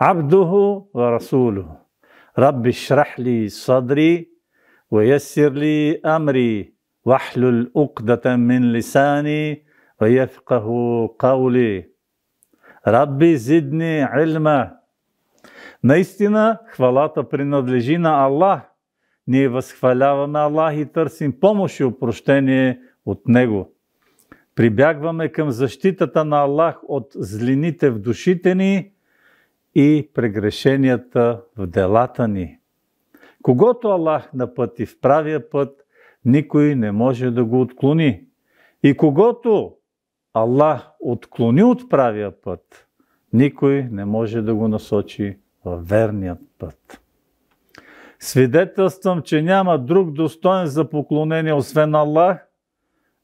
عبده ورسوله رب اشرح لي صدري ويسر لي امري واحلل عقدة من لساني ويفقه قولي ربي زدني علما Наистина, хвалата принадлежи на Аллах. Ние възхваляваме Аллах и търсим помощ и опрощение от Него. Прибягваме към защитата на Аллах от злините в душите ни – и прегрешенията в делата ни. Когато Аллах напъти в правия път, никой не може да го отклони. И когато Аллах отклони от правия път, никой не може да го насочи в верният път. Свидетелствам, че няма друг достоен за поклонение, освен Аллах.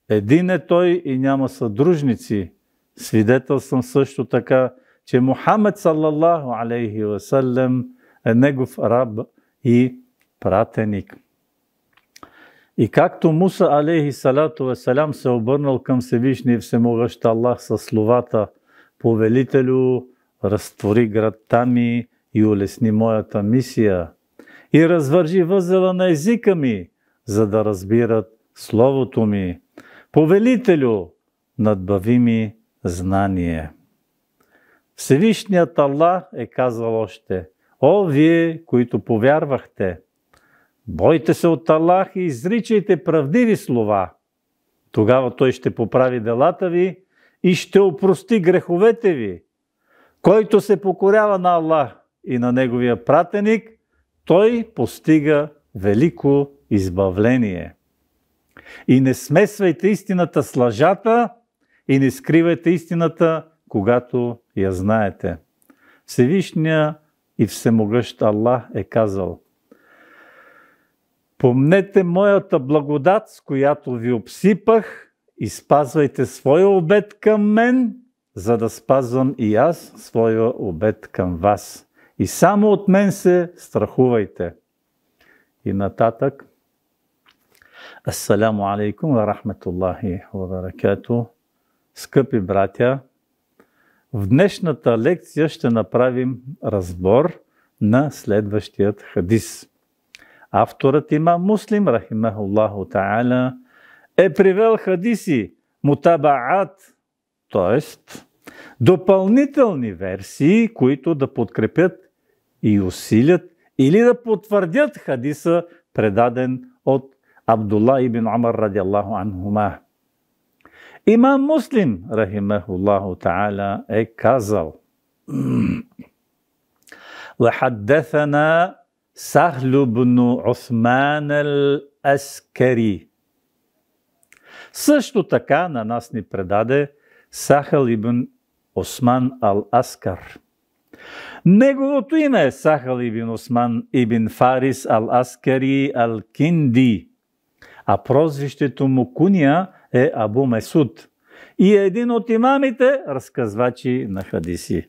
Един е Той и няма съдружници. Свидетелствам също така, че Мухаммед саллаллаху алейхи васалям е негов раб и пратеник. И както Муса алейхи салату васалям се обърнал към Всевишния и Всемогъщ Аллах със словата Повелителю, разтвори градта ми и улесни моята мисия и развържи възела на езика ми, за да разбират Словото ми. Повелителю, надбави ми знание. Всевишният Аллах е казал още, О, вие, които повярвахте, бойте се от Аллах и изричайте правдиви слова. Тогава Той ще поправи делата ви и ще опрости греховете ви. Който се покорява на Аллах и на Неговия пратеник, той постига велико избавление. И не смесвайте истината с лъжата и не скривайте истината когато я знаете. Всевишния и всемогъщ Аллах е казал Помнете моята благодат, с която ви обсипах и спазвайте своя обед към мен, за да спазвам и аз своя обед към вас. И само от мен се страхувайте. И нататък. ассаляму алейкум рахметуллахи, рахматуллахи ва Скъпи братя, в днешната лекция ще направим разбор на следващият хадис. Авторът има Муслим, рахимахуллаху та'аля, е привел хадиси мутабаат, т.е. допълнителни версии, които да подкрепят и усилят или да потвърдят хадиса, предаден от Абдулла ибн Амар радиаллаху анхумах. Имам Муслим, рахимахуллаху та'аля, е казал وحدثنا سهل بن عثمان الأسكري Също така на нас ни предаде Сахал ибн Осман ал-Аскар. Неговото име е Сахал ибн Осман ибн Фарис ал-Аскари ал-Кинди, а прозвището му Куния – е Абу Месуд и е един от имамите, разказвачи на хадиси.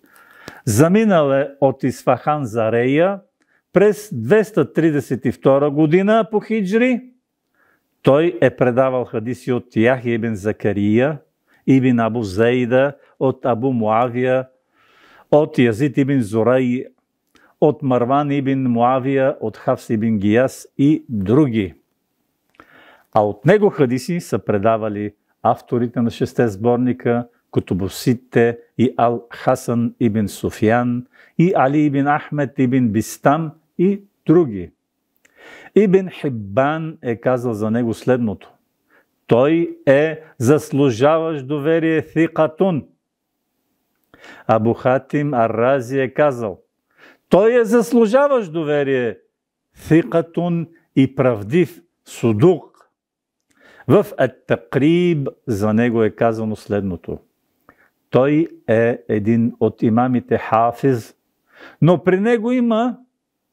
Заминал е от Исфахан Зарея през 232 година по хиджри. Той е предавал хадиси от Яхи ибн Закария, ибн Абу Зейда, от Абу Муавия, от Язид ибн Зорай, от Марван ибн Муавия, от Хавс ибн Гияс и други – а от него хадиси са предавали авторите на шесте сборника, Кутубусите и Ал-Хасан ибн Софиян, и Али ибн Ахмед ибн Бистам и други. Ибн Хиббан е казал за него следното. Той е заслужаващ доверие Фикатун. Абу Хатим Аррази е казал. Той е заслужаващ доверие Фикатун и правдив Судук. В Ат-Такриб за него е казано следното. Той е един от имамите Хафиз, но при него има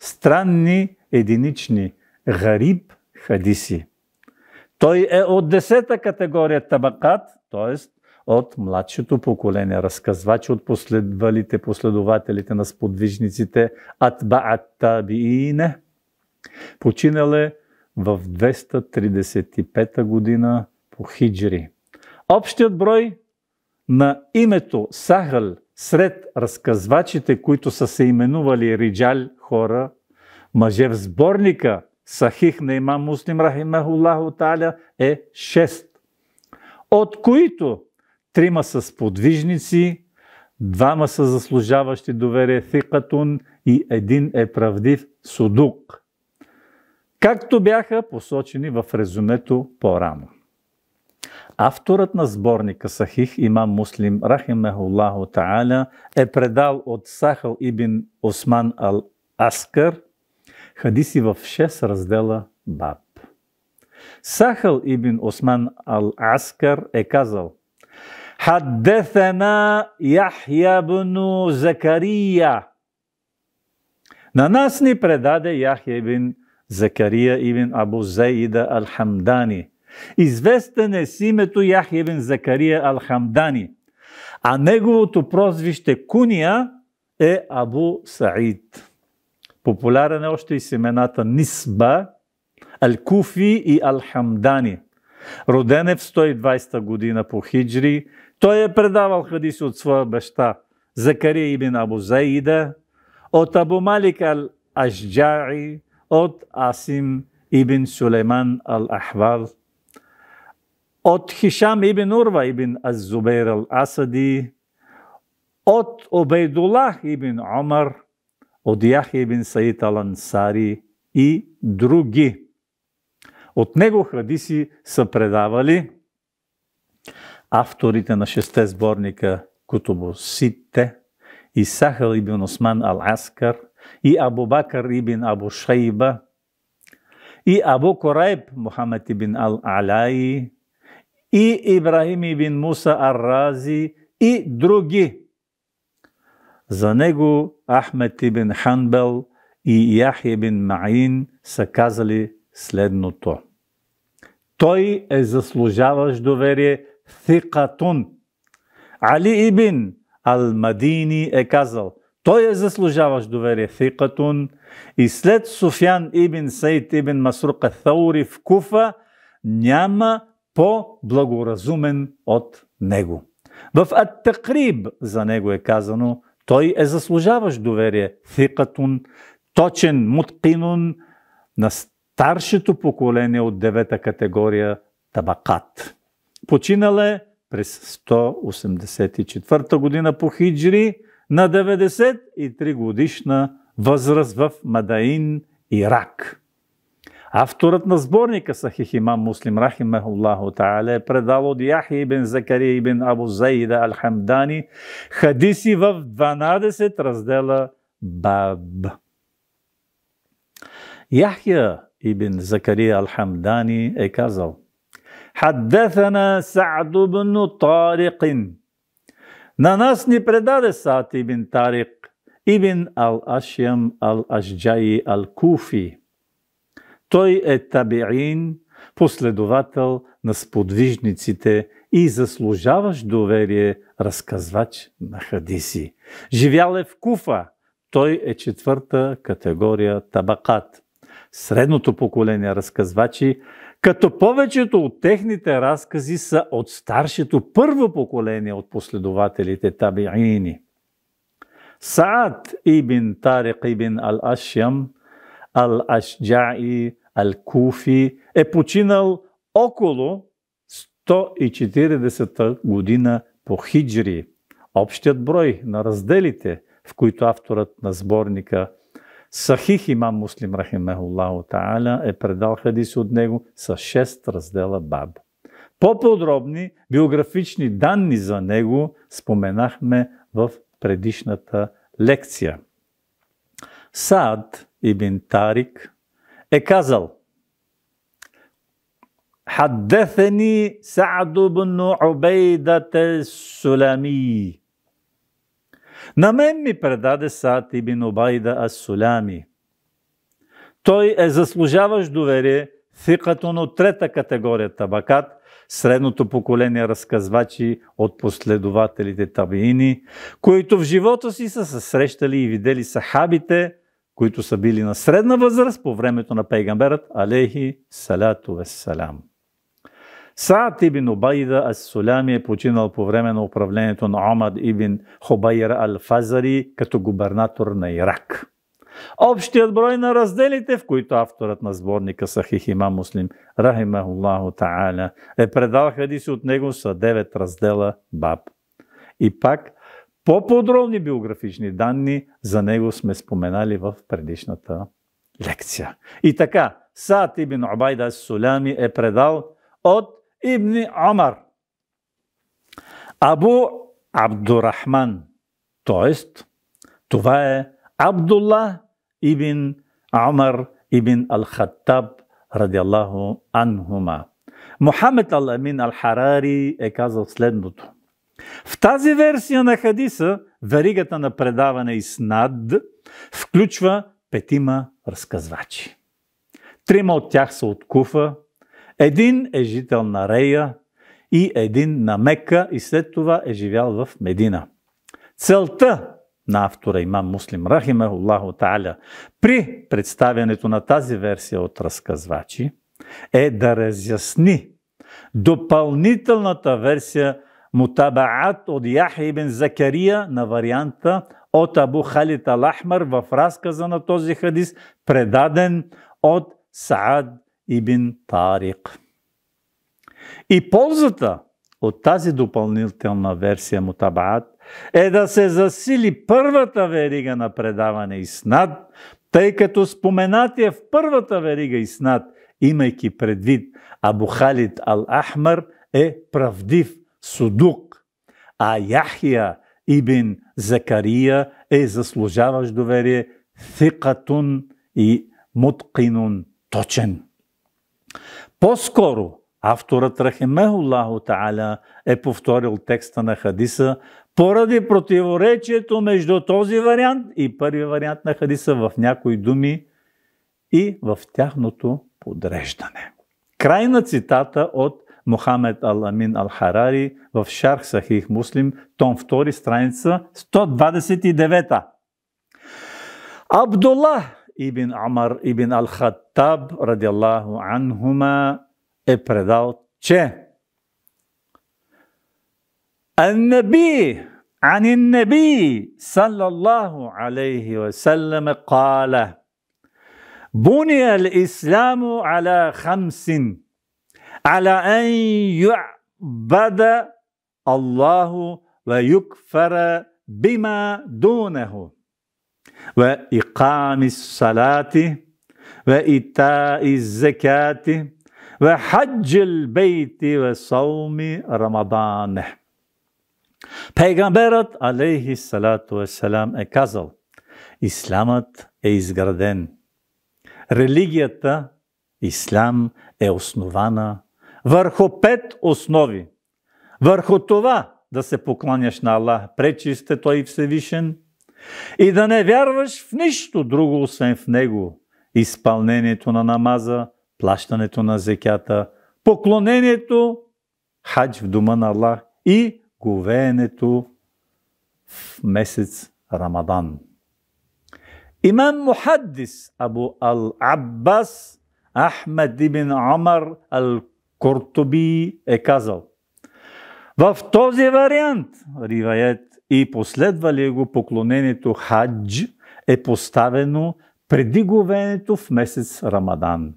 странни, единични, гариб хадиси. Той е от десета категория табакат, т.е. от младшото поколение, разказвачи от последвалите, последователите на сподвижниците, атбаат табиине. Починал е в 235 година по хиджри. Общият брой на името Сахал сред разказвачите, които са се именували Риджаль хора, мъже в сборника Сахих на имам Муслим Рахимахуллаху Таля е 6, от които трима са сподвижници, двама са заслужаващи доверие Фикатун и един е правдив Судук както бяха посочени в резюмето по-рано. Авторът на сборника Сахих, имам Муслим Рахимахуллаху Тааля, е предал от Сахал ибн Осман ал-Аскар хадиси в 6 раздела Баб. Сахал ибн Осман ал-Аскар е казал Хаддетена Яхябну бну Закария. На нас ни предаде Яхя бин Закария Закария ибн Абу Зейда Алхамдани. Известен е с името Яхия ибн Закария Алхамдани, а неговото прозвище Куния е Абу Саид. Популярен е още и с имената Нисба, Алкуфи и Алхамдани. Роден е в 120 година по хиджри. Той е предавал хадиси от своя баща Закария ибн Абу Заида, от Абу Малик ал-Ажджаи, от Асим ибн Сулейман ал Ахвал, от Хишам ибн Урва ибн Аззубейр ал-Асади, от Обейдулах ибн Омар, от Ях ибн Саид ал-Ансари и други. От него хадиси са предавали авторите на шесте сборника Кутубо Ситте, Исахал ибн Осман ал-Аскар – и Абу Бакр ибн Абу Шайба, и Абу Корайб Мухаммад ибн Ал-Алай, и Ибрахим ибн Муса Ар-Рази, и други. За него Ахмед ибн Ханбел и Яхи ибн Маин са казали следното. Той е заслужаващ доверие Thikatun. Али ибн Ал-Мадини е казал, той е заслужаващ доверие. Фикатун. И след Софиян ибн Саид ибн Масрука Таури в Куфа няма по-благоразумен от него. В Ат-Такриб за него е казано, той е заслужаващ доверие. Фикатун, точен, муткинун на старшето поколение от девета категория табакат. Починал е през 184 година по хиджри – на 93 годишна възраст в Мадаин, Ирак. Авторът на сборника Сахих имам Муслим Рахимахуллаху Та'аля е предал от Яхи ибн Закария ибн Абу Заида Алхамдани хадиси в 12 раздела Баб. Яхия ибн Закария Алхамдани е казал حدثنا Саадубну Тарикин на нас ни предаде Саат ибн Тарик, ибн Ал-Ашям Ал-Ашджаи Ал-Куфи. Той е табиин, последовател на сподвижниците и заслужаващ доверие разказвач на хадиси. Живял е в Куфа, той е четвърта категория табакат. Средното поколение разказвачи като повечето от техните разкази са от старшето първо поколение от последователите табиини. Саад ибн Тарик ибн Ал-Ашям, Ал-Ашджаи, Ал-Куфи е починал около 140 година по хиджри. Общият брой на разделите, в които авторът на сборника Сахих имам Муслим Рахимехуллаху Та'аля е предал хадис от него с 6 раздела Баб. По-подробни биографични данни за него споменахме в предишната лекция. Саад ибн Тарик е казал Хаддефени Саад обейдате Убейдате Сулами на мен ми предаде Саад Ибин Обайда Ас-Солями. Той е заслужаващ доверие, фикато на трета категория табакат, средното поколение разказвачи от последователите табиини, които в живота си са се срещали и видели сахабите, които са били на средна възраст по времето на пейгамберът, алейхи саляту вессалям. Саат ибн Убайда Ас-Сулями е починал по време на управлението на Омад ибн Хубайра Ал-Фазари като губернатор на Ирак. Общият брой на разделите, в които авторът на сборника Сахих Имам Муслим, рахимахуллаху та'аля, е предал хадиси от него са девет раздела Баб. И пак по-подробни биографични данни за него сме споменали в предишната лекция. И така, Саат ибн Убайда Ас-Сулями е предал от ابن عمر Абу Абдурахман, الرحمن това е عبد ибн Амар ибн Ал-Хаттаб رضي الله عنهما محمد амин Ал-Харари е казал следното. В тази версия на хадиса веригата на предаване и снад включва петима разказвачи. Трима от тях са от Куфа, един е жител на Рея и един на Мека и след това е живял в Медина. Целта на автора имам Муслим Аллаху Тааля при представянето на тази версия от разказвачи е да разясни допълнителната версия Мутабаат от Яхи ибн Закария на варианта от Абу Халита Лахмар в разказа на този хадис, предаден от Саад Ибн Тарик. И ползата от тази допълнителна версия му Табаат е да се засили първата верига на предаване и снад, тъй като споменатия в първата верига и снад, имайки предвид Абу Халид Ал-Ахмар, е правдив судук, а Яхия Ибн Закария е заслужаващ доверие, фикатун и муткинун, точен. По-скоро авторът Рахимехуллаху Та'аля е повторил текста на хадиса поради противоречието между този вариант и първи вариант на хадиса в някои думи и в тяхното подреждане. Край на цитата от Мохамед Аламин Алхарари в Шарх Сахих Муслим, том 2, страница 129. Абдуллах ابن عمر ابن الخطاب رضي الله عنهما je چه النبي عن النبي صلى الله عليه وسلم قال بني الإسلام على خمس على أن يعبد الله ويكفر بما دونه ve ikamis salati ve itaiz zekati ve haccil beyti ve savmi ramadane. алейхи салату веселам е казал, Исламът е изграден. Религията, Ислам, е основана върху пет основи. Върху това да се покланяш на Аллах, пречисте Той Всевишен – и да не вярваш в нищо друго, освен в Него. Изпълнението на намаза, плащането на зеката, поклонението, хадж в дома на Аллах и говеенето в месец Рамадан. Имам Мухаддис Абу Ал-Аббас Ахмад ибн Амар Ал-Куртуби е казал в този вариант, риваят и последвали го поклонението хадж е поставено преди говенето в месец Рамадан.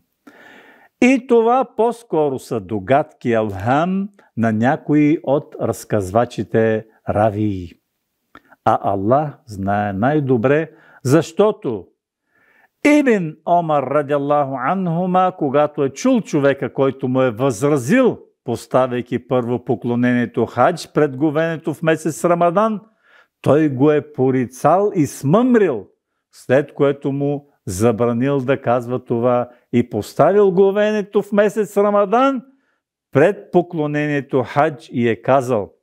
И това по-скоро са догадки алхам на някои от разказвачите равии. А Аллах знае най-добре, защото Ибн Омар, радиаллаху анхума, когато е чул човека, който му е възразил – поставяйки първо поклонението хадж пред говенето в месец Рамадан, той го е порицал и смъмрил, след което му забранил да казва това и поставил говенето в месец Рамадан пред поклонението хадж и е казал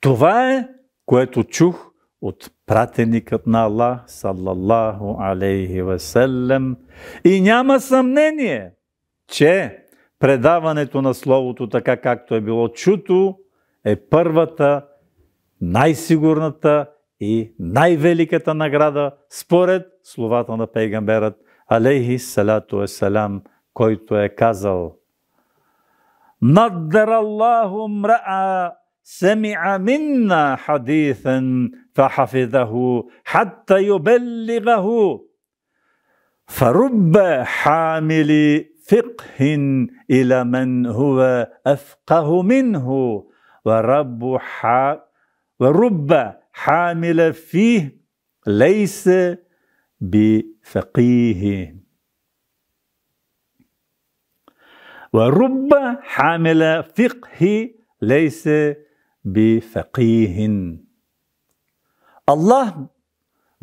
Това е, което чух от пратеникът на Аллах, салаллаху алейхи веселем. И няма съмнение, че предаването на Словото така както е било чуто, е първата, най-сигурната и най-великата награда според словата на пейгамберът Алейхи салату е салям, който е казал Наддар Аллаху мраа хадитен منا حديثا فحفظه حتى يبلغه фарубе хамили. فقه إلى من هو أفقه منه ورب ح... ورب حامل فيه ليس بفقيه ورب حامل فقه ليس بفقيه الله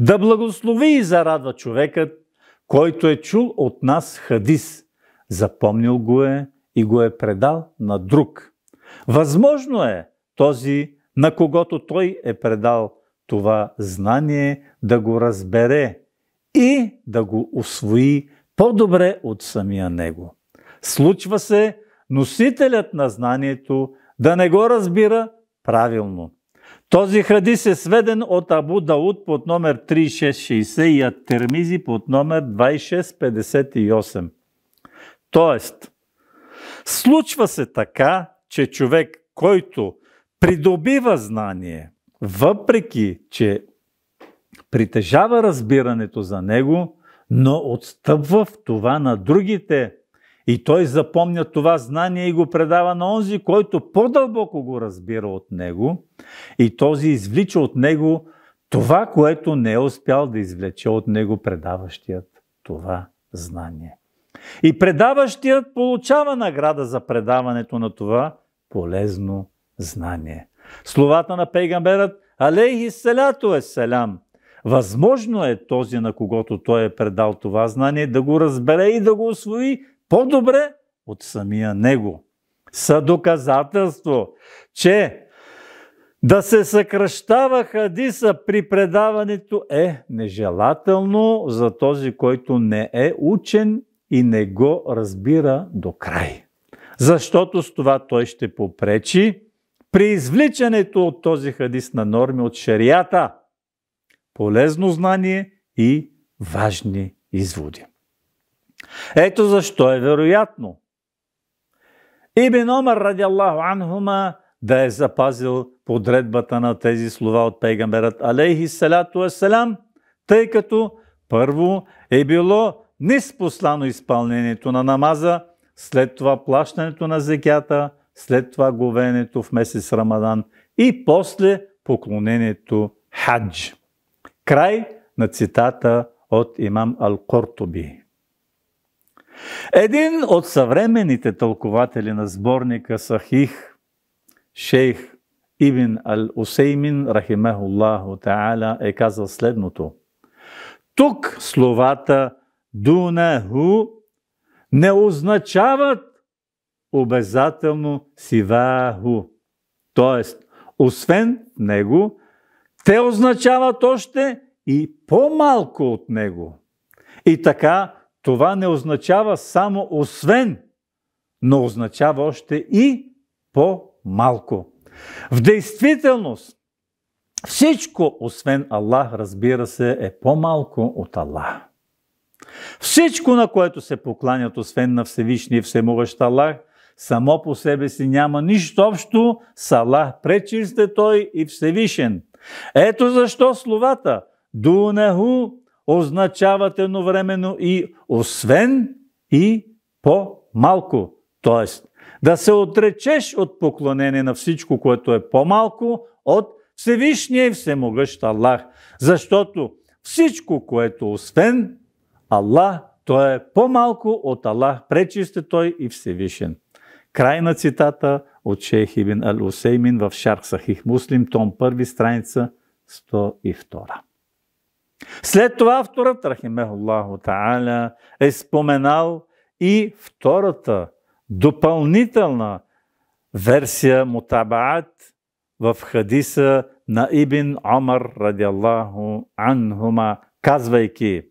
да благослови и зарада човекът, който е чул от нас хадис – запомнил го е и го е предал на друг. Възможно е този, на когото той е предал това знание, да го разбере и да го освои по-добре от самия него. Случва се носителят на знанието да не го разбира правилно. Този хадис е сведен от Абу Дауд под номер 3660 и от Термизи под номер 2658. Тоест, случва се така, че човек, който придобива знание, въпреки че притежава разбирането за него, но отстъпва в това на другите. И той запомня това знание и го предава на онзи, който по-дълбоко го разбира от него и този извлича от него това, което не е успял да извлече от него предаващият това знание. И предаващият получава награда за предаването на това полезно знание. Словата на пейгамберът Алейхи Селято е Селям. Възможно е този, на когото той е предал това знание, да го разбере и да го освои по-добре от самия него. Са доказателство, че да се съкръщава хадиса при предаването е нежелателно за този, който не е учен и не го разбира до край. Защото с това той ще попречи при извличането от този хадис на норми от шарията. Полезно знание и важни изводи. Ето защо е вероятно Ибн Омар Аллаху анхума да е запазил подредбата на тези слова от пейгамберът алейхи салату асалам, тъй като първо е било неспослано изпълнението на намаза, след това плащането на зекята, след това говенето в месец Рамадан и после поклонението хадж. Край на цитата от имам Ал-Кортоби. Един от съвременните тълкователи на сборника Сахих, шейх Ибн Ал-Усеймин, рахимахуллаху та'аля, е казал следното. Тук словата дунаху не означават обязателно сиваху. Тоест, освен него, те означават още и по-малко от него. И така, това не означава само освен, но означава още и по-малко. В действителност, всичко, освен Аллах, разбира се, е по-малко от Аллах. Всичко, на което се покланят, освен на Всевишния и Всемогъщ Аллах, само по себе си няма нищо общо с Аллах. сте той и Всевишен. Ето защо словата Дунаху означават едновременно и освен и по-малко. Тоест, да се отречеш от поклонение на всичко, което е по-малко от Всевишния и Всемогъщ Аллах. Защото всичко, което е освен Аллах, той е по-малко от Аллах, пречисте той и всевишен. Край на цитата от Шейх Ибн Ал-Усеймин в Шарх Сахих Муслим, том 1, страница 102. След това авторът, Рахимехуллаху Та'аля, е споменал и втората допълнителна версия Мутабаат в хадиса на Ибн Омар радиаллаху анхума, казвайки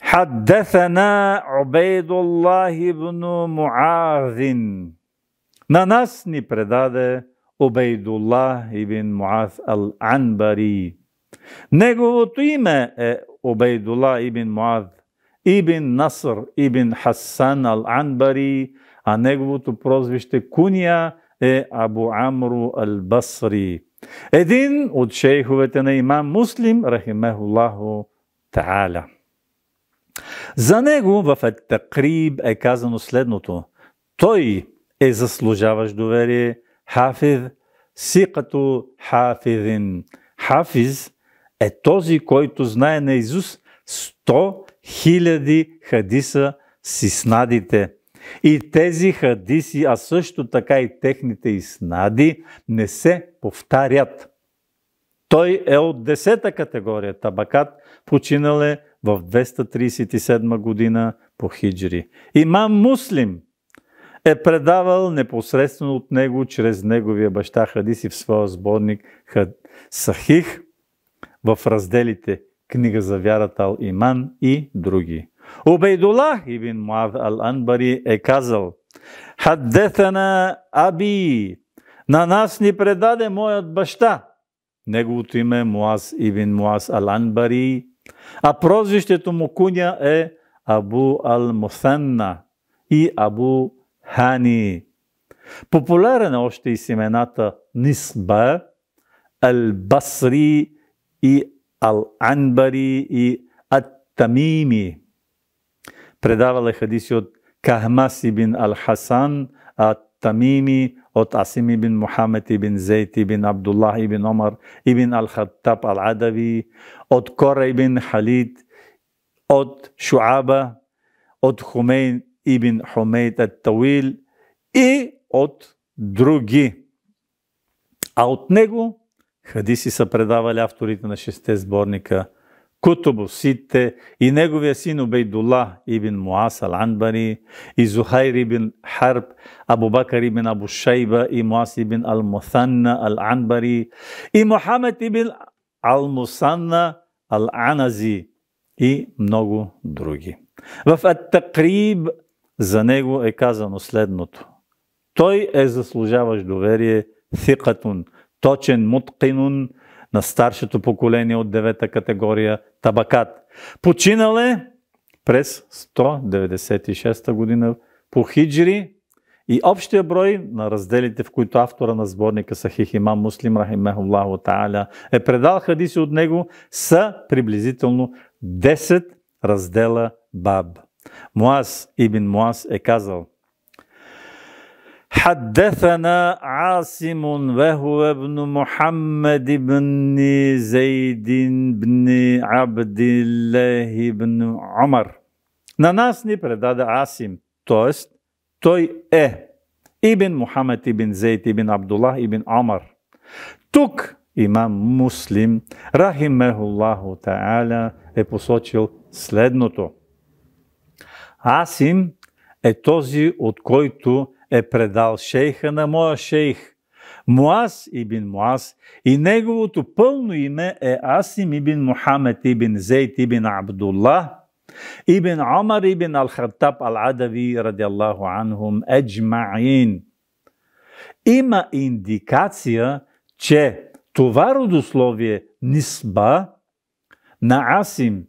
حدثنا عبيد الله بن معاذ Na nas ni predade Ubejdullah ibn Muaz al-Anbari. Njegovoto ime je Ubejdullah ibn Muaz ibn Nasr ibn Hassan al-Anbari, a njegovoto prozvište Kunja je Abu Amru al-Basri. Един от шейховете на имам Муслим, рахимехуллаху та'аля. За него в Ет-Такриб е казано следното. Той е заслужаващ доверие, хафиз, си като хафизин. Хафиз е този, който знае на Изус 100 хиляди хадиса с иснадите. И тези хадиси, а също така и техните изнади, не се повтарят. Той е от десета категория. Табакат починал е в 237 година по хиджри. Имам Муслим е предавал непосредствено от него, чрез неговия баща Хадиси в своя сборник Хад... Сахих в разделите Книга за вярата Ал-Иман и други. Убейдулах Ибин Муав Ал-Анбари е казал Хаддетана Аби на нас ни предаде моят баща. Неговото име е Муаз Ибин Муаз Ал-Анбари а прозвището му куня е Абу Ал-Мусанна и Абу Хани. Популярен е още и с имената Нисба, Ал-Басри и Ал-Анбари и Ат-Тамими. Предавал е хадиси от Кахмаси бин Ал-Хасан, а Тамими, от Асим ибн Мухамед ибн Зейт ибн Абдуллах ибн Омар ибн Ал-Хаттаб Ал-Адави, от Кора ибн Халид, от Шуаба, от Хумейн ибн Хумейт Ат-Тавил и от други. А от него хадиси са предавали авторите на шесте сборника – Кутубусите и неговия син Обейдулlah ибн Муас Ал-Анбари и Зухайр ибн Харб, Абу Бакар ибн Абу Шайба и Муас ибн Ал-Мутанна Ал-Анбари и Мухамед ибн Ал-Мусанна Ал-Анази и много други. В Ат-Такриб за него е казано следното. Той е заслужаващ доверие, фикатун, точен, муткинун, на старшото поколение от девета категория табакат. Починал е през 196 година по хиджри и общия брой на разделите, в които автора на сборника са Хихима Муслим Рахимахуллаху Тааля е предал хадиси от него са приблизително 10 раздела баб. Муаз ибн Муаз е казал – حدثنا عاصم وهو ابن محمد بن زيد بن عبد الله بن عمر На нас ни предаде Асим, т.е. той е Ибн Мухаммед Ибн Зейд Ибн Абдуллах Ибн Амар. Тук имам Муслим, рахимехуллаху та'аля, е посочил следното. Асим е този, от който е предал шейха на моя шейх, Муаз ибн Муаз и неговото пълно име е Асим ибн Мухамед ибн Зейд ибн Абдуллах Амар عمر Алхаттаб الخطاب адави ради Аллаху Анхум Еджмаин. Има индикация, че това родословие нисба на Асим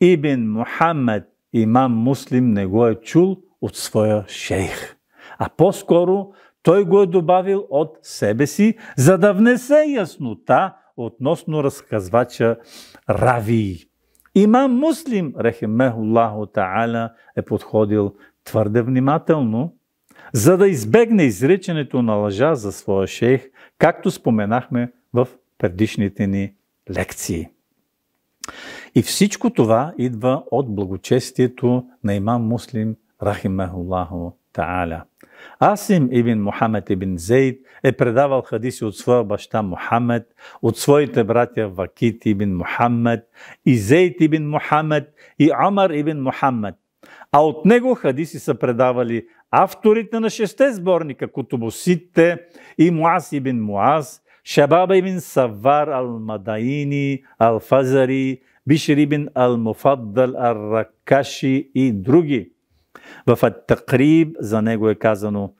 ибн Мухаммед имам муслим не го е чул от своя шейх а по-скоро той го е добавил от себе си, за да внесе яснота относно разказвача Рави. Имам Муслим, рехемехуллаху та'аля, е подходил твърде внимателно, за да избегне изречането на лъжа за своя шейх, както споменахме в предишните ни лекции. И всичко това идва от благочестието на имам Муслим, рахимехуллаху Та'аля. Асим ибн Мухаммед ибн Зейд е предавал хадиси от своя баща Мухаммед, от своите братя Вакит ибн Мухаммед, и Зейд ибн Мухаммед, и Амар ибн Мухаммед. А от него хадиси са предавали авторите на шесте сборника Кутубусите и Муаз ибн Муаз, Шабаба ибн Савар ал-Мадаини, ал-Фазари, Бишир ибн ал-Муфаддал ар ракаши и други – в Ат-Такриб за него е казано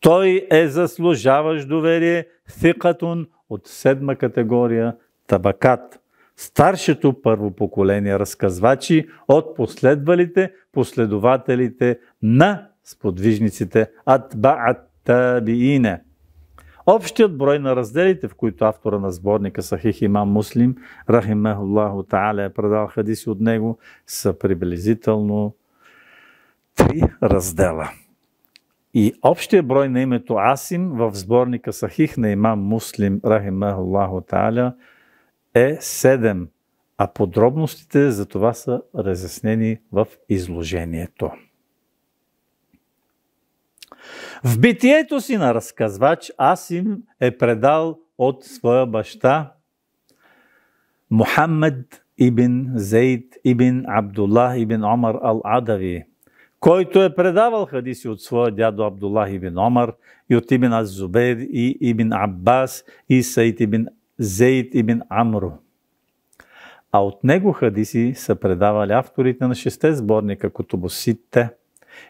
Той е заслужаващ доверие Фикатун от седма категория Табакат. Старшето първо поколение разказвачи от последвалите, последователите на сподвижниците Атбаат Табиине. Общият брой на разделите, в които автора на сборника Сахих Имам Муслим, Рахимахуллаху Та'аля е предал хадиси от него, са приблизително три раздела. И общия брой на името Асим в сборника Сахих на имам Муслим Рахимахуллаху Тааля е 7, а подробностите за това са разяснени в изложението. В битието си на разказвач Асим е предал от своя баща Мухаммед ибн Зейд ибн Абдуллах ибн Омар ал-Адави, който е предавал хадиси от своя дядо Абдуллах ибн Омар и от имен аз и ибн Аббас и Саид ибн Зейд ибн Амру. А от него хадиси са предавали авторите на шесте сборника като босите,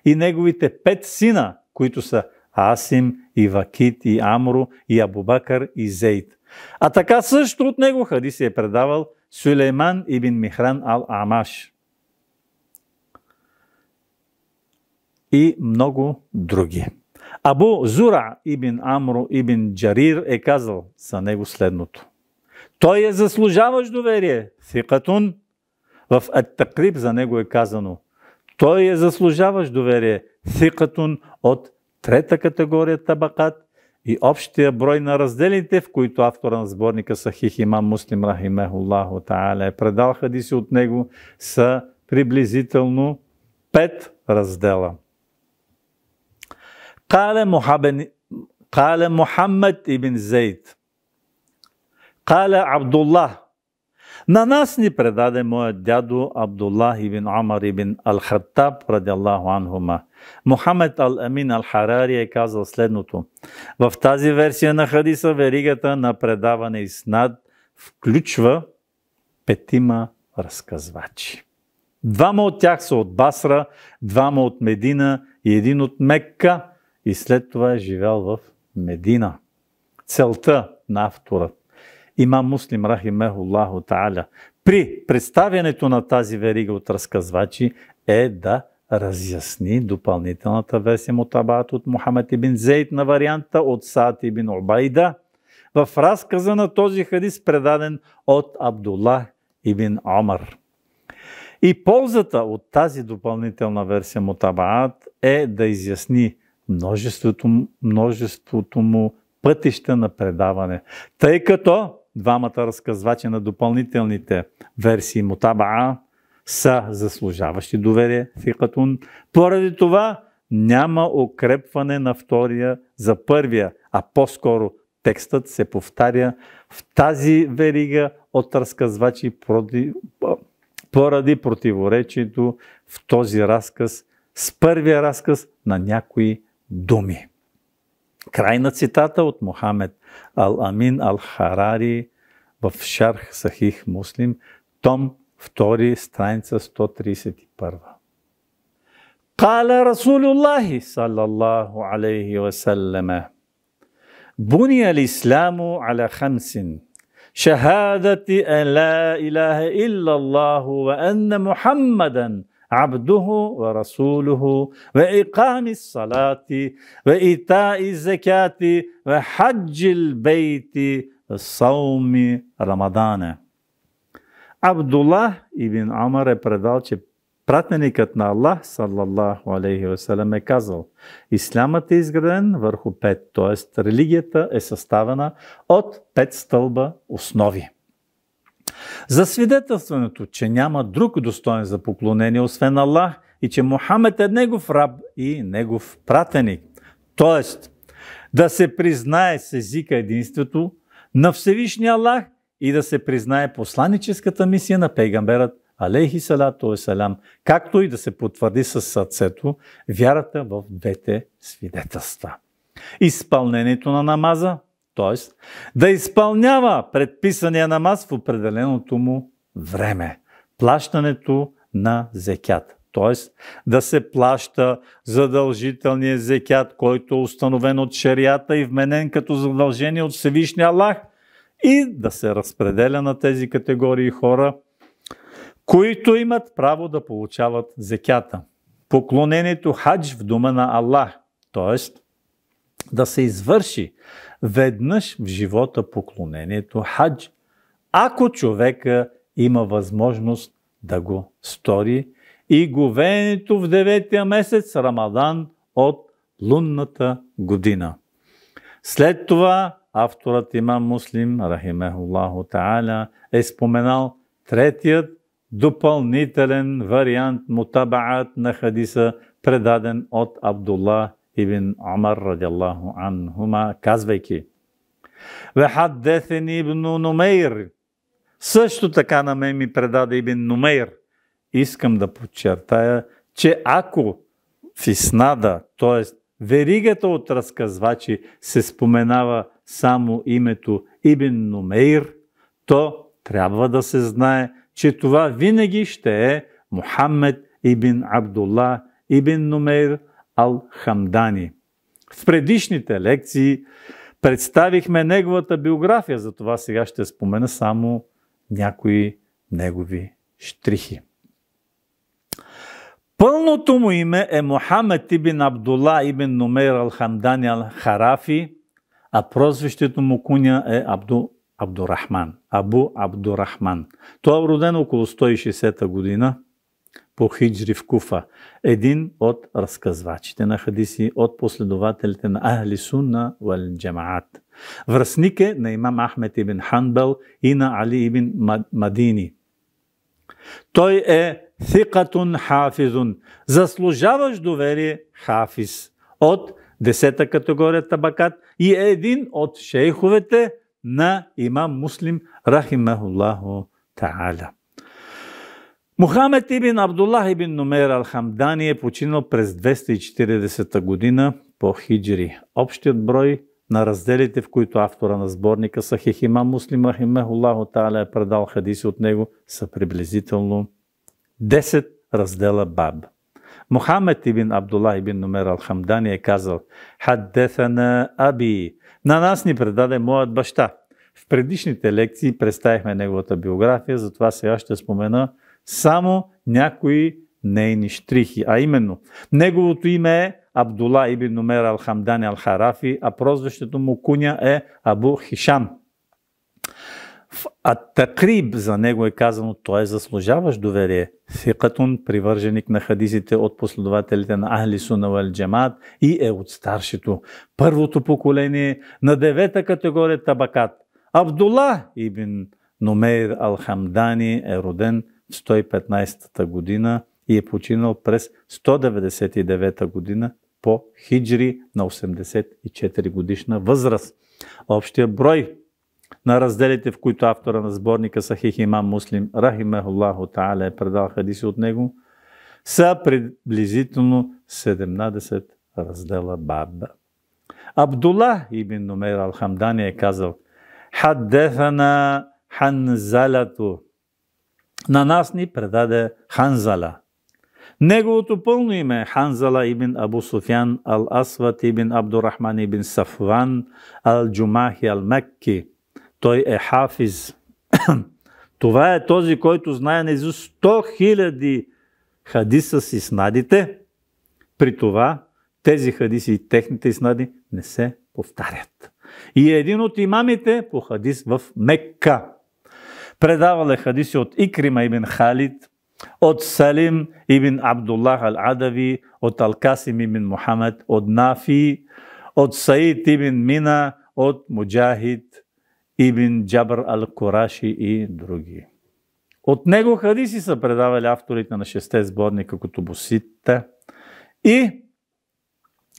и неговите пет сина, които са Асим и Вакит и Амру и Абубакър и Зейд. А така също от него хадиси е предавал Сулейман ибн Михран ал-Амаш – и много други. Абу Зура ибн Амру, ибн Джарир е казал за него следното. Той е заслужаващ доверие. фикатун. в Ат-Такриб за него е казано. Той е заслужаващ доверие. фикатун от трета категория табакат и общия брой на разделите, в които автора на сборника Сахих имам Муслим Рахимехуллаху Та'аля е предал хадиси от него, са приблизително пет раздела. قال محمد قال محمد ибн Зейд. Каля Абдуллах. На нас ни предаде моят дядо Абдуллах ибн Амар ибн Ал-Хаттаб, радиаллаху анхума. Мухамед Ал-Амин Ал-Харари е казал следното. В тази версия на хадиса веригата на предаване и снад включва петима разказвачи. Двама от тях са от Басра, двама от Медина и един от Мекка – и след това е живял в Медина. Целта на автора, има муслим рахимехуллаху та'аля, при представянето на тази верига от разказвачи е да разясни допълнителната версия мутабаат от Мухаммад ибн Зейд на варианта от Саат ибн Убайда в разказа на този хадис, предаден от Абдуллах ибн Омар. И ползата от тази допълнителна версия му мутабаат е да изясни множеството, множеството му пътища на предаване. Тъй като двамата разказвачи на допълнителните версии Мутабаа са заслужаващи доверие, фикатун. Поради това няма укрепване на втория за първия, а по-скоро текстът се повтаря в тази верига от разказвачи поради, поради противоречието в този разказ с първия разказ на някои думи. Край на цитата от Мохамед Ал-Амин Ал-Харари в Шарх Сахих Муслим, том 2, страница 131. قال رسول الله صلى الله عليه وسلم بني الإسلام على خمس شهادة أن لا إله إلا الله وأن محمدا عبده ورسوله وإقام الصلاة وإيتاء الزكاة وحج البيت وصوم رمضان عبد الله بن عمر е предал, че пратеникът на Аллах, салаллаху алейхи васелем, е казал Исламът е изграден върху пет, т.е. религията е съставена от пет стълба основи. За свидетелстването, че няма друг достоен за поклонение, освен Аллах, и че Мухамед е негов раб и негов пратеник. Тоест, да се признае с езика единството на Всевишния Аллах и да се признае посланическата мисия на пейгамберът алейхи салату салям, както и да се потвърди със сърцето вярата в двете свидетелства. Изпълнението на намаза, т.е. да изпълнява предписания намаз в определеното му време. Плащането на зекят. Т.е. да се плаща задължителния зекят, който е установен от шарията и вменен като задължение от Всевишния Аллах и да се разпределя на тези категории хора, които имат право да получават зекята. Поклонението хадж в дума на Аллах, т.е да се извърши веднъж в живота поклонението хадж, ако човека има възможност да го стори и говенето в деветия месец Рамадан от лунната година. След това авторът имам Муслим, рахимехуллаху та'аля, е споменал третият допълнителен вариант мутабаат на хадиса, предаден от Абдуллах Ибн Омар радиаллаху анхума, казвайки Ве хаддесен Ибн Нумейр. Също така на мен ми предаде Ибн Нумейр. Искам да подчертая, че ако в Иснада, т.е. веригата от разказвачи се споменава само името Ибн Нумейр, то трябва да се знае, че това винаги ще е Мухаммед ибн Абдулла ибн Нумейр Ал-Хамдани. В предишните лекции представихме неговата биография, затова сега ще спомена само някои негови штрихи. Пълното му име е Мохамед ибн Абдула ибн Нумейр Ал-Хамдани Ал-Харафи, а прозвището му куня е Абду Абдурахман, Абу Абдурахман. Той е роден около 160-та година – по хиджри в Куфа. Един от разказвачите на хадиси, от последователите на Ахли Сунна вал Джамаат. Връзник е на имам Ахмед ибн Ханбел и на Али ибн Мадини. Той е Сикатун хафизун, заслужаващ доверие хафиз от десета категория табакат и е един от шейховете на имам Муслим, рахимахуллаху та'аля. Мохамед ибн Абдуллах ибн Номер Алхамдани е починал през 240 година по хиджри. Общият брой на разделите, в които автора на сборника Хехима Муслима Муслим Рахимехуллаху Таля е предал хадиси от него, са приблизително 10 раздела баб. Мохамед ибн Абдуллах ибн Номер Алхамдани е казал Хаддефана Аби. На нас ни предаде моят баща. В предишните лекции представихме неговата биография, затова сега ще спомена само някои нейни штрихи, а именно неговото име е Абдула ибн Номер Алхамдани Алхарафи, а прозвището му куня е Абу Хишам. В Атакриб за него е казано, той е заслужаващ доверие. Сикатун, привърженик на хадисите от последователите на Ахли Сунал Вал Джамат и е от старшето, първото поколение на девета категория табакат. Абдула ибн Номейр Алхамдани е роден 115-та година и е починал през 199-та година по хиджри на 84 годишна възраст. Общия брой на разделите, в които автора на сборника Сахих Имам Муслим Аллаху Та'аля е предал хадиси от него, са приблизително 17 раздела баба. Абдулла ибн Нумейр Алхамдани е казал Хаддефана Ханзалято на нас ни предаде Ханзала. Неговото пълно име е Ханзала ибн Абу Суфян ал-Асват ибн Абдурахман ибн Сафван ал-Джумахи ал-Мекки. Той е хафиз. Това е този, който знае на Изус 100 хиляди хадиса с иснадите. При това тези хадиси и техните изнади не се повтарят. И е един от имамите по хадис в Мекка. Предавали хадиси от Икрима ибн Халид, от Салим ибн Абдуллах ал-Адави, от Алкасим ибн Мухаммед, от Нафи, от Саид ибн Мина, от Муджахид ибн Джабр ал-Кураши и други. От него хадиси са предавали авторите на шесте сборника като Буситта и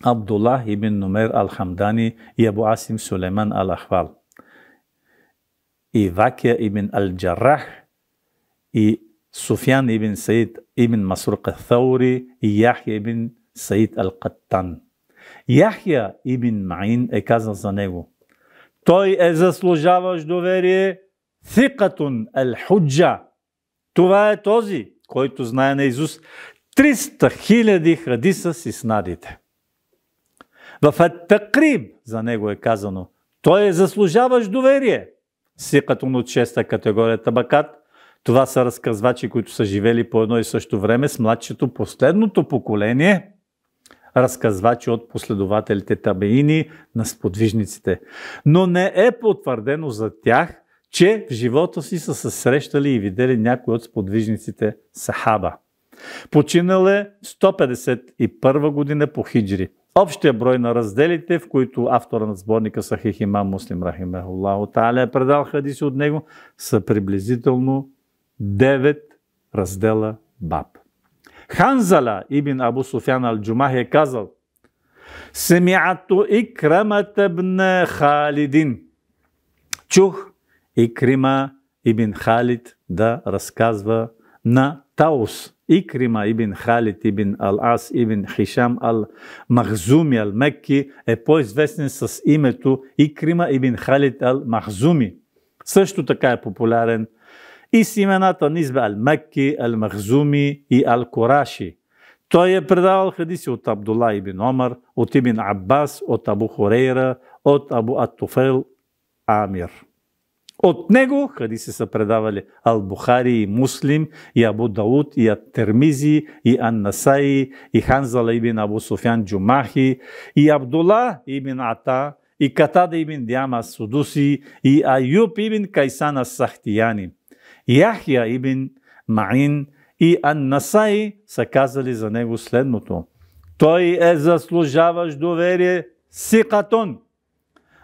Абдуллах ибн Номер ал-Хамдани и Абу Асим Сулейман ал-Ахвал и Вакия ибн Аль-Джарах, и Суфян ибн Саид ибн Масрук Таури, и Яхия ибн Саид аль каттан Яхия ибн Маин е казал за него. Той е заслужаваш доверие Фикатун аль худжа Това е този, който знае на Изус 300 хиляди хадиса си снадите. В Ат-Такриб за него е казано, той е заслужаваш доверие – сикатун от шеста категория табакат. Това са разказвачи, които са живели по едно и също време с младшето последното поколение разказвачи от последователите табеини на сподвижниците. Но не е потвърдено за тях, че в живота си са се срещали и видели някой от сподвижниците Сахаба. Починал е 151 година по хиджри. Общия брой на разделите, в които автора на сборника Сахих имам Муслим Рахимехуллаху Таля е предал хадиси от него, са приблизително 9 раздела баб. Ханзала ибн Абу Суфян Алджумах е казал Семиато Икрамата бна Халидин. Чух и крима ибн Халид да разказва на Таус, Икрима ибн Халит ибн Ал-Ас ибн Хишам Ал-Махзуми Ал-Мекки е по-известен с името Икрима ибн Халит Ал-Махзуми. Също така е популярен и с имената Низбе Ал-Мекки, Ал-Махзуми и Ал-Кораши. Той е предавал хадиси от Абдулла ибн Омар, от Ибн Аббас, от Абу Хорейра, от Абу ат Амир. От него хадиси са предавали Албухари и Муслим, и Абу Дауд, и Ат-Термизи, и Аннасаи, и Ханзала ибн Абу Софян Джумахи, и Абдула ибн Ата, и Катада ибн Диама Судуси, и Аюб ибн Кайсана Сахтияни. И Яхия ибн Маин и Аннасаи са казали за него следното. Той е заслужаващ доверие Сикатон.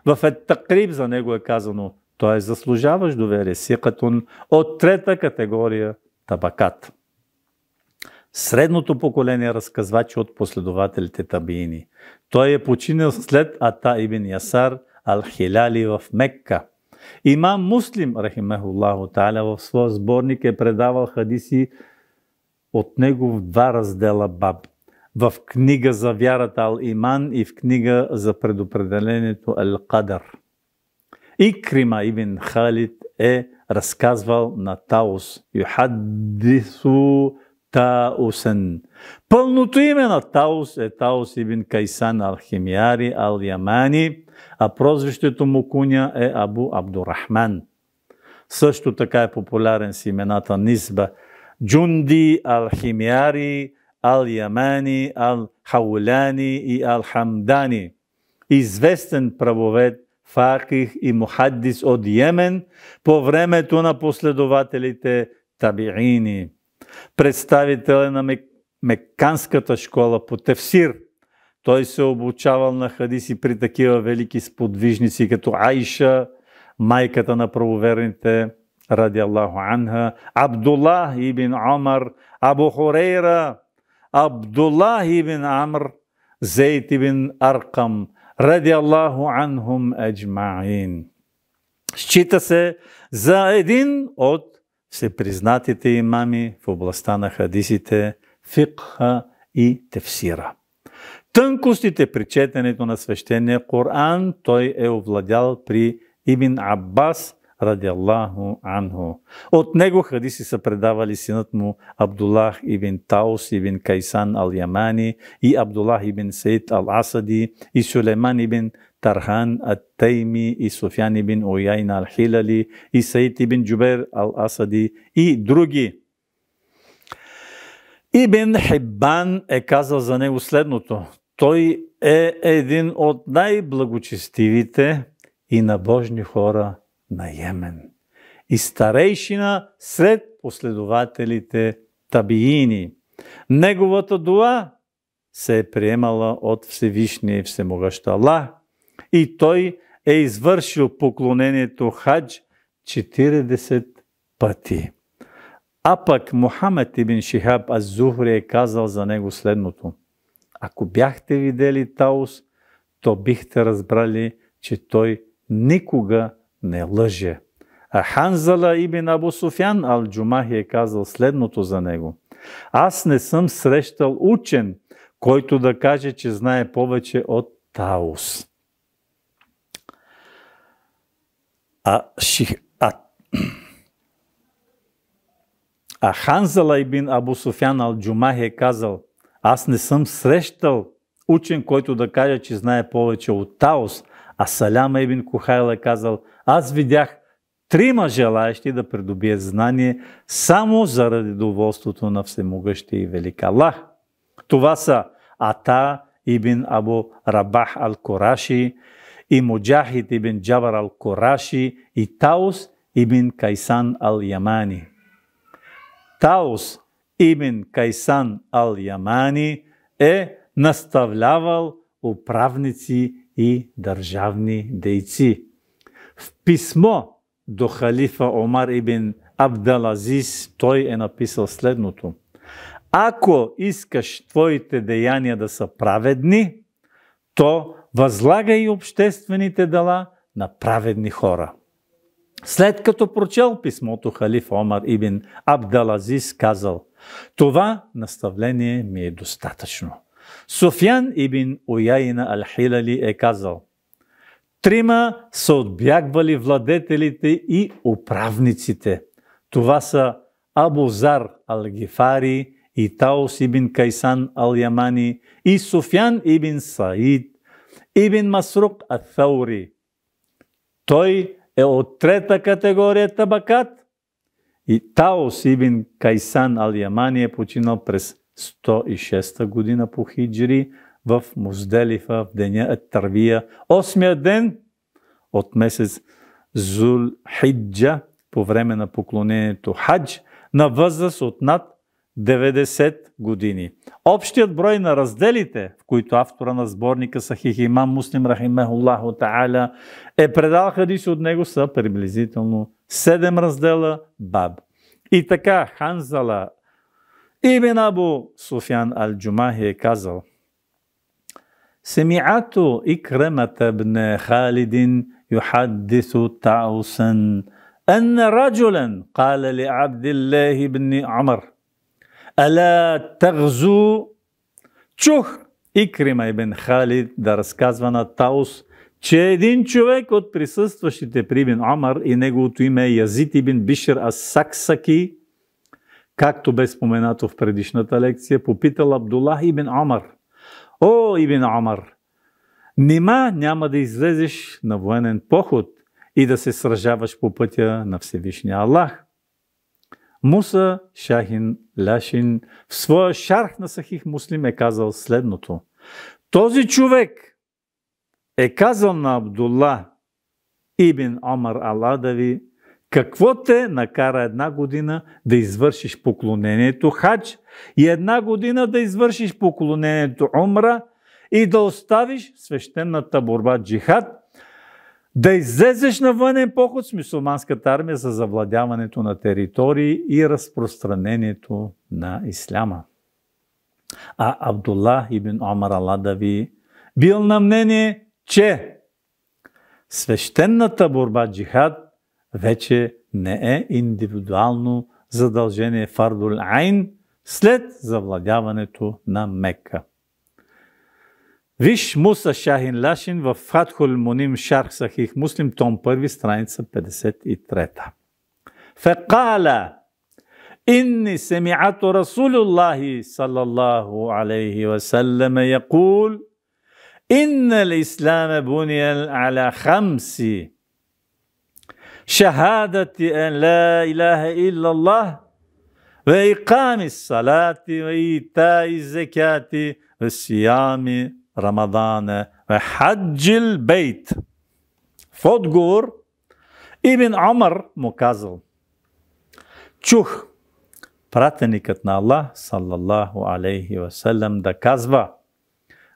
В ет за него е казано – той е заслужаващ доверие. Сикатун от трета категория – табакат. Средното поколение разказвачи от последователите табиини. Той е починал след Ата ибн Ясар Ал-Хиляли в Мекка. Имам Муслим, рахимахуллаху та'аля, в своя сборник е предавал хадиси от него в два раздела баб. В книга за вярата Ал-Иман и в книга за предопределението Ал-Кадър. Икрима ибн Халид е разказвал на Таус. Юхаддису Таусен. Пълното име на Таус е Таус ибн Кайсан Алхимиари Ал-Ямани, а прозвището му куня е Абу Абдурахман. Също така е популярен с имената Низба. Джунди Алхимиари, Ал-Ямани, Ал-Хауляни и Ал-Хамдани. Известен правовед факих и мухаддис от Йемен по времето на последователите табиини. Представител е на Мекканската школа по Тевсир. Той се обучавал на хадиси при такива велики сподвижници, като Айша, майката на правоверните, ради Аллаху Анха, Абдуллах ибн Амар, Абу Хорейра, Абдуллах ибн Амр, Зейт ибн Аркам, Ради Аллаху анхум аджмаин. Счита се за един от всепризнатите имами в областта на хадисите, фикха и тефсира. Тънкостите при четенето на свещения Коран той е овладял при Ибн Аббас – Аллаху анху. От него хадиси са предавали синът му Абдулах ибн Таус ибн Кайсан ал-Ямани и Абдулах ибн Саид ал-Асади и Сулейман ибн Тархан Ат-Тайми и Софян ибн Уяйна ал-Хилали и Саид ибн Джубер ал-Асади и други. Ибн Хиббан е казал за него следното. Той е един от най-благочестивите и набожни хора – на Йемен и старейшина след последователите табиини. Неговата дуа се е приемала от Всевишния и всемогаща, Аллах и той е извършил поклонението хадж 40 пъти. А пък Мухаммед ибн Шихаб Аззухри е казал за него следното. Ако бяхте видели Таус, то бихте разбрали, че той никога не лъже. А Ханзала ибн Абу Суфян ал-Джумахи е казал следното за него. Аз не съм срещал учен, който да каже, че знае повече от Таус. А, ших, а, а Ханзала ибн Абу Суфян ал-Джумахи е казал, аз не съм срещал учен, който да каже, че знае повече от Таус – а Саляма Ибн Кухайла е казал, аз видях трима желаящи да придобие знание само заради доволството на всемогъщия и велик Аллах. Това са Ата Ибн Абу Рабах Ал-Кораши, и Муджахид Ибн Джабар Ал-Кораши, и Таус Ибн Кайсан Ал-Ямани. Таус Ибн Кайсан Ал-Ямани е наставлявал управници и държавни дейци. В писмо до халифа Омар ибн Абдалазис той е написал следното. Ако искаш твоите деяния да са праведни, то възлагай обществените дела на праведни хора. След като прочел писмото, халиф Омар ибн Абдалазис казал, това наставление ми е достатъчно. Софиян ибн Ояина Алхилали е казал, Трима са отбягвали владетелите и управниците. Това са Абузар Алгифари и Таус ибн Кайсан Алямани и Софиян ибн Саид ибн Масрук Атхаури. Той е от трета категория табакат и Таос ибн Кайсан ал е починал през 106 година по хиджри в Музделифа в деня от Тарвия, осмия ден от месец Зул Хиджа по време на поклонението Хадж на възраст от над 90 години. Общият брой на разделите, в които автора на сборника Сахих имам Муслим Рахимехуллаху Та'аля е предал хадис от него са приблизително 7 раздела баб. И така Ханзала ابن أبو سفيان الجماهي كذا سمعت إكرمة بن خالد يحدث طاووسا أن رجلا قال لعبد الله بن عمر ألا تغزو تشوخ إكرمة بن خالد درس كازفانا Таус, че един човек от присъстващите при бин Амар и неговото име е Язит Бишер Ас-Саксаки както бе споменато в предишната лекция, попитал Абдулах ибн Амар. О, ибн Амар, нема няма да излезеш на военен поход и да се сражаваш по пътя на Всевишния Аллах. Муса Шахин Ляшин в своя шарх на Сахих Муслим е казал следното. Този човек е казал на Абдулла Ибн Амар Аладави, какво те накара една година да извършиш поклонението хадж и една година да извършиш поклонението умра и да оставиш свещената борба джихад, да излезеш на вънен поход с мусулманската армия за завладяването на територии и разпространението на исляма. А Абдулла ибн Омар Аладави бил на мнение, че свещената борба джихад вече не е индивидуално задължение фардул айн след завладяването на Мекка. Виж Муса Шахин Лашин в Фатхул Муним Шарх Сахих Муслим, том първи, страница 53. Фекала إني سمعت رسول الله صلى الله عليه وسلم يقول إن الإسلام بني على خمس شهادة أن لا إله إلا الله وإقام الصلاة وإيتاء الزكاة وصيام رمضان وحج البيت فودغور ابن عمر مكازل чух пратеникът на Аллах, салаллаху алейхи васелем, да казва,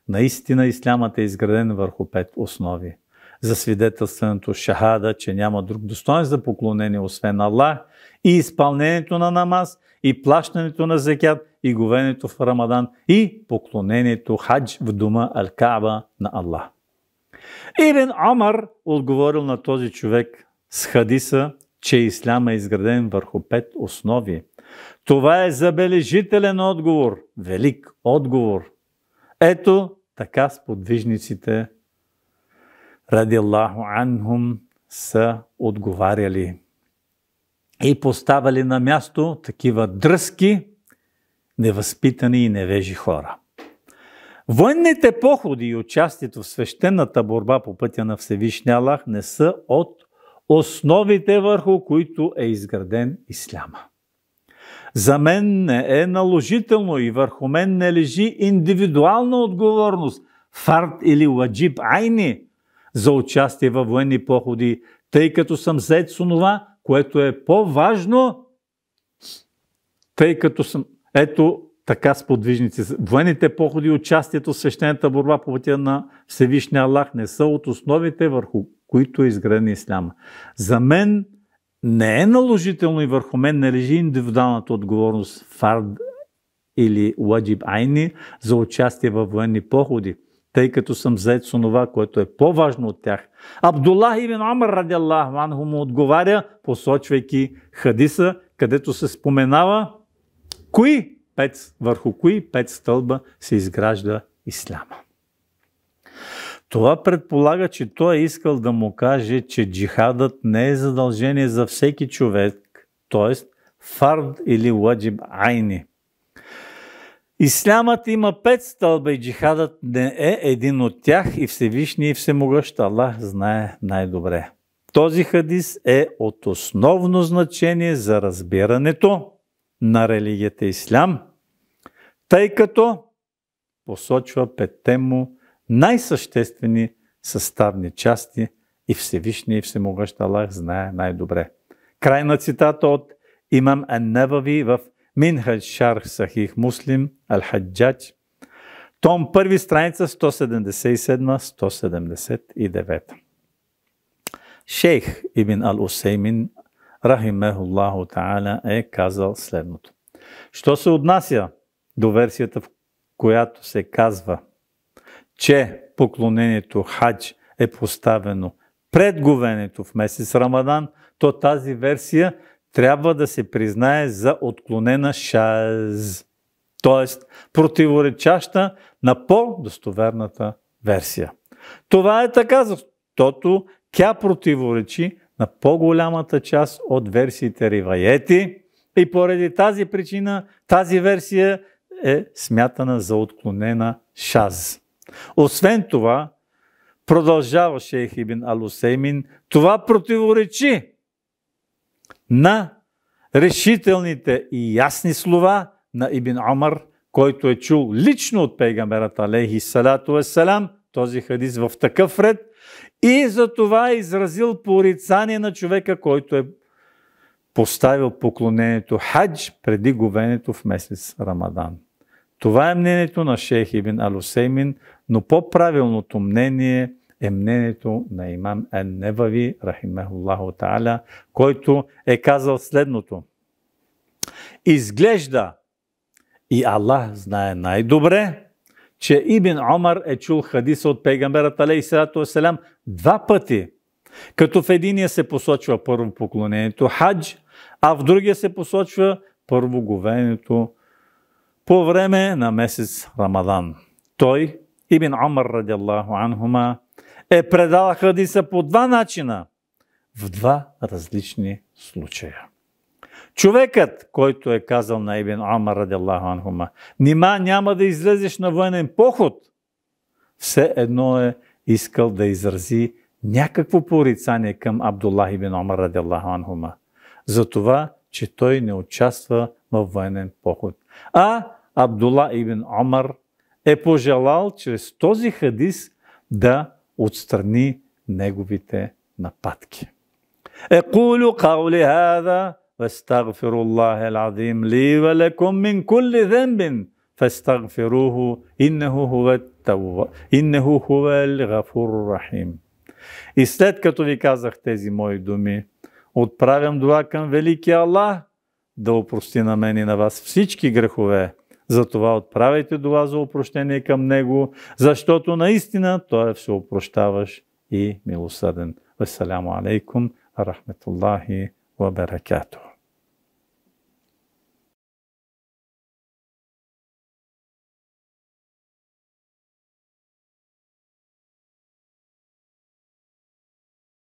наистина ислямът е изграден върху пет основи – за свидетелстването шахада, че няма друг достоен за поклонение, освен Аллах, и изпълнението на намаз, и плащането на Зекят, и говенето в Рамадан, и поклонението хадж в дома Аль-Каба на Аллах. Ирен Амар отговорил на този човек с хадиса, че Ислам е изграден върху пет основи. Това е забележителен отговор, велик отговор. Ето така сподвижниците Ради Аллаху анхум, са отговаряли и поставали на място такива дръзки, невъзпитани и невежи хора. Военните походи и участието в свещената борба по пътя на Всевишния Аллах не са от основите върху които е изграден исляма. За мен не е наложително и върху мен не лежи индивидуална отговорност, фарт или ваджиб, айни – за участие във военни походи, тъй като съм зает с онова, което е по-важно, тъй като съм... Ето така с подвижници. Военните походи, участието в свещената борба по пътя на Всевишния Аллах не са от основите, върху които е изграден исляма. За мен не е наложително и върху мен не лежи индивидуалната отговорност фард или ладжиб айни за участие във военни походи – тъй като съм заед с онова, което е по-важно от тях. Абдуллах ибн Амар радиаллаху анху му отговаря, посочвайки хадиса, където се споменава кои пет, върху кои пет стълба се изгражда исляма. Това предполага, че той е искал да му каже, че джихадът не е задължение за всеки човек, т.е. фард или ладжиб айни. Ислямът има пет стълба и джихадът не е един от тях и Всевишния и Всемогъщ Аллах знае най-добре. Този хадис е от основно значение за разбирането на религията Ислям, тъй като посочва петте му най-съществени съставни части и Всевишния и Всемогъщ Аллах знае най-добре. Край на цитата от имам Аннабави в Минхач Шарх Сахих Муслим Аль Хаджач том първи страница 177-179. Шейх Ибн Ал-Усеймин, рахимехуллаху та'аля, е казал следното. Що се отнася до версията, в която се казва, че поклонението хадж е поставено пред говенето в месец Рамадан, то тази версия – трябва да се признае за отклонена шаз, т.е. противоречаща на по-достоверната версия. Това е така, защото тя противоречи на по-голямата част от версиите Риваети и поради тази причина тази версия е смятана за отклонена шаз. Освен това, продължава шейх Алусеймин, това противоречи на решителните и ясни слова на Ибн Омар, който е чул лично от Пейгамерата Алейхи Салату Веселам, този хадис в такъв ред, и за това е изразил порицание на човека, който е поставил поклонението хадж преди говенето в месец Рамадан. Това е мнението на шейх Ибн Алусеймин, но по-правилното мнение е мнението на имам Ен-Невави, рахимехуллаху та'аля, който е казал следното. Изглежда и Аллах знае най-добре, че Ибн Омар е чул хадиса от пейгамберът Алейхиссалату два пъти. Като в единия се посочва първо поклонението хадж, а в другия се посочва първо говенето по време на месец Рамадан. Той, Ибн Омар радиаллаху анхума, е предала хадиса по два начина, в два различни случая. Човекът, който е казал на Ибн Амар, радиаллаху анхума, нима няма да излезеш на военен поход, все едно е искал да изрази някакво порицание към Абдуллах ибн Омар, радиаллаху анхума, за това, че той не участва в военен поход. А Абдулла ибн Омар е пожелал чрез този хадис да отстрани неговите нападки. Екулю каули хаза, واستغفر الله العظيم لي ولكم من كل ذنب فاستغفروه إنه هو التواب إنه هو الغفور الرحيم И след като ви казах тези мои думи, отправям дуа към Великия Аллах да опрости на мен и на вас всички грехове, затова отправяйте дова за опрощение към Него, защото наистина Той е всеопрощаващ и милосъден. Васаляму алейкум, рахметуллахи ва баракатух.